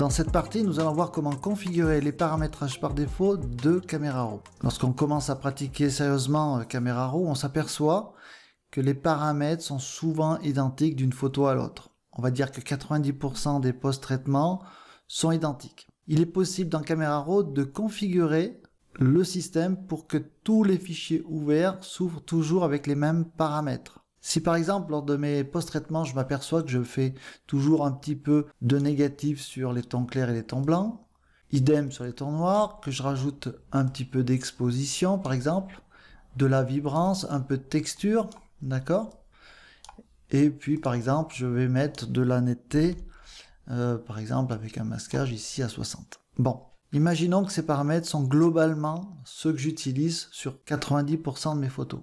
Dans cette partie, nous allons voir comment configurer les paramétrages par défaut de Camera Raw. Lorsqu'on commence à pratiquer sérieusement euh, Camera Raw, on s'aperçoit que les paramètres sont souvent identiques d'une photo à l'autre. On va dire que 90% des post-traitements sont identiques. Il est possible dans Camera Raw de configurer le système pour que tous les fichiers ouverts s'ouvrent toujours avec les mêmes paramètres. Si par exemple lors de mes post-traitements je m'aperçois que je fais toujours un petit peu de négatif sur les tons clairs et les tons blancs, idem sur les tons noirs, que je rajoute un petit peu d'exposition par exemple, de la vibrance, un peu de texture, d'accord Et puis par exemple je vais mettre de la netteté, euh, par exemple avec un masquage ici à 60. Bon, imaginons que ces paramètres sont globalement ceux que j'utilise sur 90% de mes photos.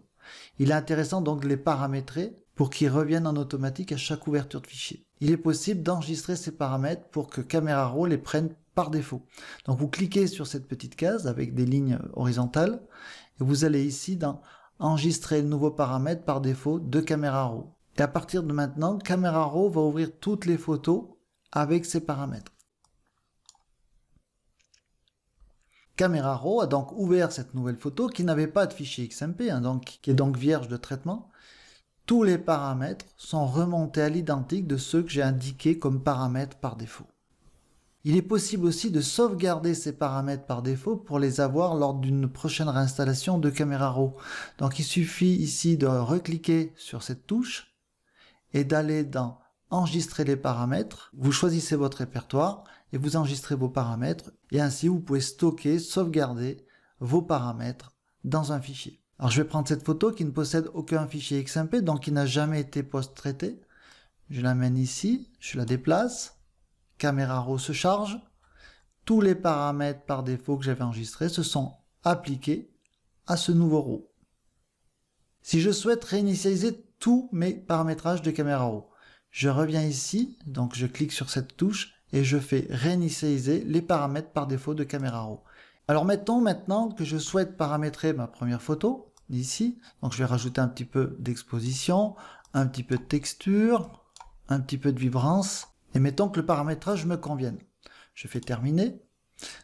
Il est intéressant donc de les paramétrer pour qu'ils reviennent en automatique à chaque ouverture de fichier. Il est possible d'enregistrer ces paramètres pour que Camera Raw les prenne par défaut. Donc vous cliquez sur cette petite case avec des lignes horizontales et vous allez ici dans enregistrer le nouveau paramètre par défaut de Camera Raw. Et à partir de maintenant, Camera Raw va ouvrir toutes les photos avec ces paramètres. Camera Raw a donc ouvert cette nouvelle photo qui n'avait pas de fichier XMP, hein, donc, qui est donc vierge de traitement. Tous les paramètres sont remontés à l'identique de ceux que j'ai indiqués comme paramètres par défaut. Il est possible aussi de sauvegarder ces paramètres par défaut pour les avoir lors d'une prochaine réinstallation de Camera Raw. Donc il suffit ici de recliquer sur cette touche et d'aller dans Enregistrer les paramètres. Vous choisissez votre répertoire et vous enregistrez vos paramètres et ainsi vous pouvez stocker, sauvegarder vos paramètres dans un fichier. Alors je vais prendre cette photo qui ne possède aucun fichier XMP, donc qui n'a jamais été post-traité. Je l'amène ici, je la déplace, caméra Raw se charge. Tous les paramètres par défaut que j'avais enregistrés se sont appliqués à ce nouveau RAW. Si je souhaite réinitialiser tous mes paramétrages de caméra Raw, je reviens ici, donc je clique sur cette touche et je fais réinitialiser les paramètres par défaut de Camera Raw. Alors mettons maintenant que je souhaite paramétrer ma première photo, ici. Donc je vais rajouter un petit peu d'exposition, un petit peu de texture, un petit peu de vibrance. Et mettons que le paramétrage me convienne. Je fais terminer.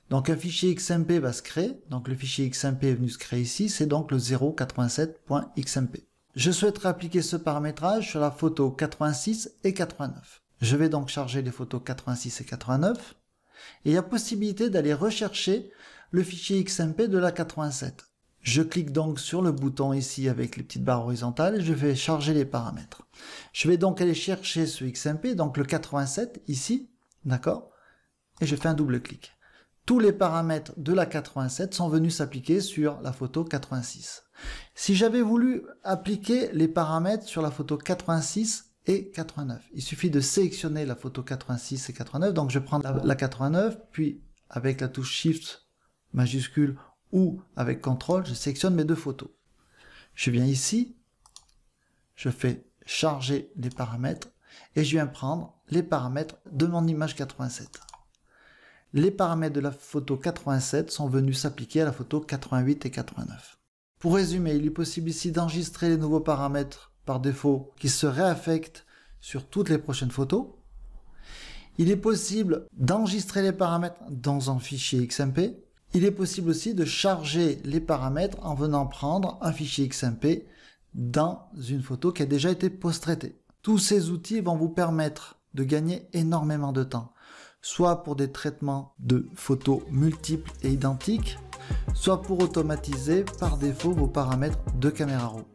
Donc un fichier XMP va se créer. Donc le fichier XMP est venu se créer ici. C'est donc le 0.87.xmp. Je souhaiterais appliquer ce paramétrage sur la photo 86 et 89. Je vais donc charger les photos 86 et 89 et il y a possibilité d'aller rechercher le fichier XMP de la 87. Je clique donc sur le bouton ici avec les petites barres horizontales et je vais charger les paramètres. Je vais donc aller chercher ce XMP, donc le 87 ici, d'accord Et je fais un double clic. Tous les paramètres de la 87 sont venus s'appliquer sur la photo 86. Si j'avais voulu appliquer les paramètres sur la photo 86 et 89. Il suffit de sélectionner la photo 86 et 89. Donc je prends la, 89, puis avec la touche Shift majuscule ou avec CTRL, je sélectionne mes deux photos. Je viens ici, je fais charger les paramètres et je viens prendre les paramètres de mon image 87. Les paramètres de la photo 87 sont venus s'appliquer à la photo 88 et 89. Pour résumer, il est possible ici d'enregistrer les nouveaux paramètres par défaut qui se réaffecte sur toutes les prochaines photos. Il est possible d'enregistrer les paramètres dans un fichier XMP. Il est possible aussi de charger les paramètres en venant prendre un fichier XMP dans une photo qui a déjà été post-traitée. Tous ces outils vont vous permettre de gagner énormément de temps, soit pour des traitements de photos multiples et identiques, soit pour automatiser par défaut vos paramètres de caméra RAW.